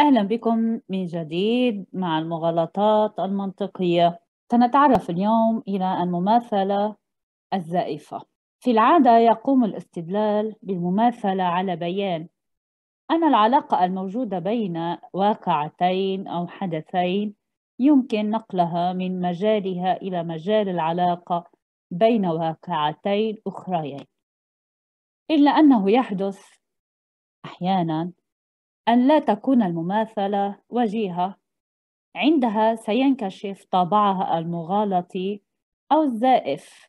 أهلا بكم من جديد مع المغالطات المنطقية سنتعرف اليوم إلى المماثلة الزائفة في العادة يقوم الاستدلال بالمماثلة على بيان أن العلاقة الموجودة بين واقعتين أو حدثين يمكن نقلها من مجالها إلى مجال العلاقة بين واقعتين أخريين إلا أنه يحدث أحياناً أن لا تكون المماثلة وجيهة عندها سينكشف طابعها المغالط أو الزائف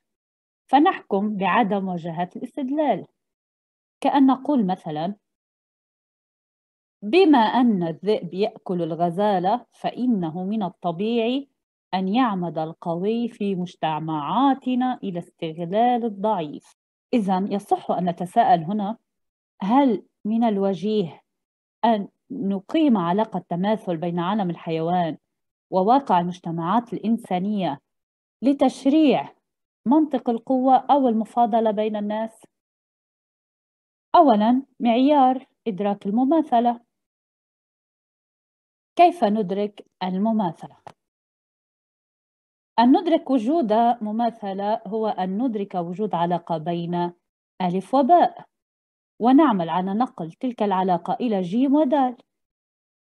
فنحكم بعدم وجهة الاستدلال كأن نقول مثلا بما أن الذئب يأكل الغزالة فإنه من الطبيعي أن يعمد القوي في مجتمعاتنا إلى استغلال الضعيف إذا يصح أن نتساءل هنا هل من الوجيه أن نقيم علاقة تماثل بين عالم الحيوان وواقع المجتمعات الإنسانية لتشريع منطق القوة أو المفاضلة بين الناس؟ أولاً معيار إدراك المماثلة كيف ندرك المماثلة؟ أن ندرك وجود مماثلة هو أن ندرك وجود علاقة بين ألف وباء ونعمل على نقل تلك العلاقة إلى ج ودال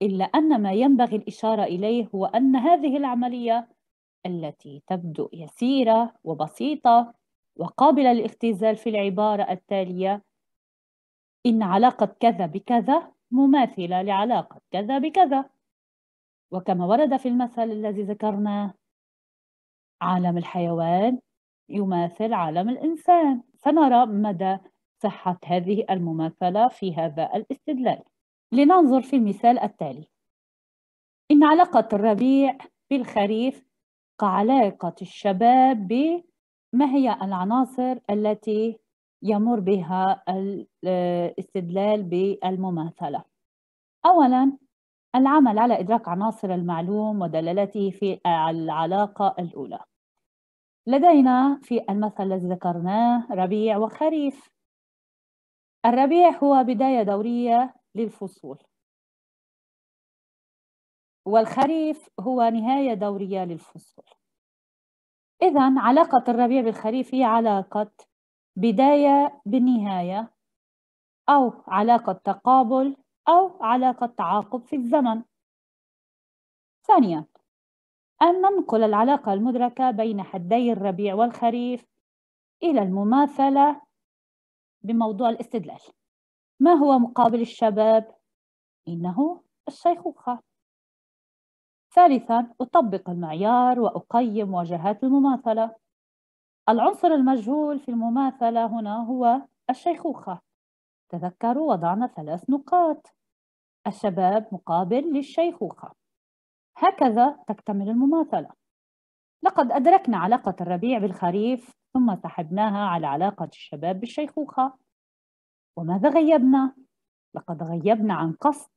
إلا أن ما ينبغي الإشارة إليه هو أن هذه العملية التي تبدو يسيرة وبسيطة وقابلة للاختزال في العبارة التالية إن علاقة كذا بكذا مماثلة لعلاقة كذا بكذا وكما ورد في المثل الذي ذكرناه عالم الحيوان يماثل عالم الإنسان سنرى مدى صحة هذه المماثلة في هذا الاستدلال لننظر في المثال التالي إن علاقة الربيع بالخريف كعلاقة الشباب ب ما هي العناصر التي يمر بها الاستدلال بالمماثلة أولا العمل على إدراك عناصر المعلوم ودلالته في العلاقة الأولى لدينا في المثل الذي ذكرناه ربيع وخريف الربيع هو بداية دورية للفصول والخريف هو نهاية دورية للفصول إذا علاقة الربيع بالخريف هي علاقة بداية بالنهاية أو علاقة تقابل أو علاقة تعاقب في الزمن ثانيا أن ننقل العلاقة المدركة بين حدي الربيع والخريف إلى المماثلة بموضوع الاستدلال ما هو مقابل الشباب؟ إنه الشيخوخة ثالثا أطبق المعيار وأقيم واجهات المماثلة العنصر المجهول في المماثلة هنا هو الشيخوخة تذكروا وضعنا ثلاث نقاط الشباب مقابل للشيخوخة هكذا تكتمل المماثلة لقد أدركنا علاقة الربيع بالخريف ثم سحبناها على علاقة الشباب بالشيخوخة وماذا غيبنا؟ لقد غيبنا عن قصد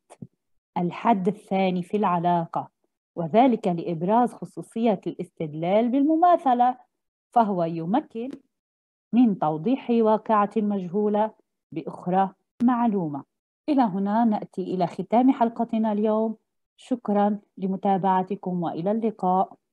الحد الثاني في العلاقة وذلك لإبراز خصوصية الاستدلال بالمماثلة فهو يمكن من توضيح واقعة مجهولة بأخرى معلومة إلى هنا نأتي إلى ختام حلقتنا اليوم شكرا لمتابعتكم وإلى اللقاء